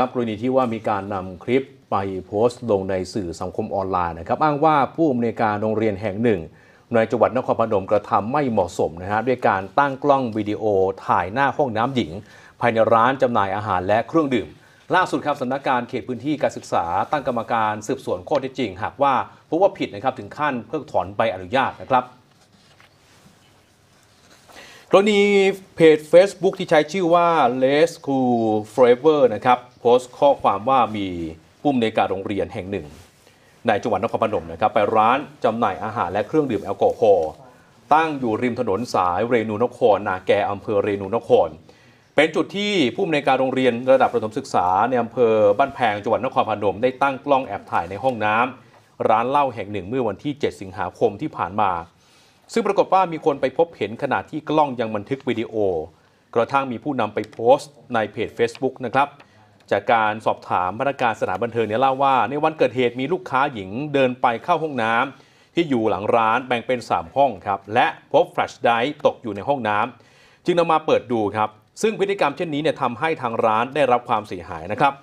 ครับกรณีที่ว่ามีการนำคลิปไปโพสต์ลงในสื่อสังคมออนไลน์นะครับ อ้างว่าผู้อำนวยการโรงเรียนแห่งหนึ่งในจังหวัดนครพนมกระทำไม่เหมาะสมนะฮะด้วยการตั้งกล้องวิดีโอถ่ายหน้าห้องน้ำหญิง ภายในร้านจำหน่ายอาหารและเครื่องดื่ม ล่าสุดครับสำนักงานเขตพื้นที่การศึกษา ตั้งกรรมการสืบสวนข้อเท็จจริงหากว่าพบว่าผิดนะครับถึงขั้นเพิกถอนใบอนุญาตนะครับกรณีเพจ Facebook ที่ใช้ชื่อว่า Les Cool Forever นะครับ โพสต์ข้อความว่ามีผู้มในการโรงเรียนแห่งหนึ่ง ในจังหวัดนครปนมนะครับไปร้านจำหน่ายอาหารและเครื่องดื่มแอลกอฮอล์ตั้งอยู่ริมถนนสายเรนูนครนาแกอำเภอเรนูนคร เป็นจุดที่ผู้มในการโรงเรียนระดับประถมศึกษาในอำเภอบ้านแพงจังหวัดนครพนม ได้ตั้งกล้องแอบถ่ายในห้องน้ำร้านเหล้าแห่งหนึ่ง เมื่อวันที่ 7 สิงหาคมที่ผ่านมาซึ่งปรากฏว่ามีคนไปพบเห็นขณะที่กล้องยังบันทึกวิดีโอ กระทั่งมีผู้นำไปโพสต์ในเพจ Facebook นะครับ จากการสอบถามพนักงานสถานบันเทิงเนี่ยเล่าว่า ในวันเกิดเหตุมีลูกค้าหญิงเดินไปเข้าห้องน้ำ ที่อยู่หลังร้านแบ่งเป็น 3 ห้องครับและพบแฟลชไดร์ตกอยู่ในห้องน้ำ จึงนำมาเปิดดูครับ ซึ่งพฤติกรรมเช่นนี้เนี่ยทำให้ทางร้านได้รับความเสียหายนะครับ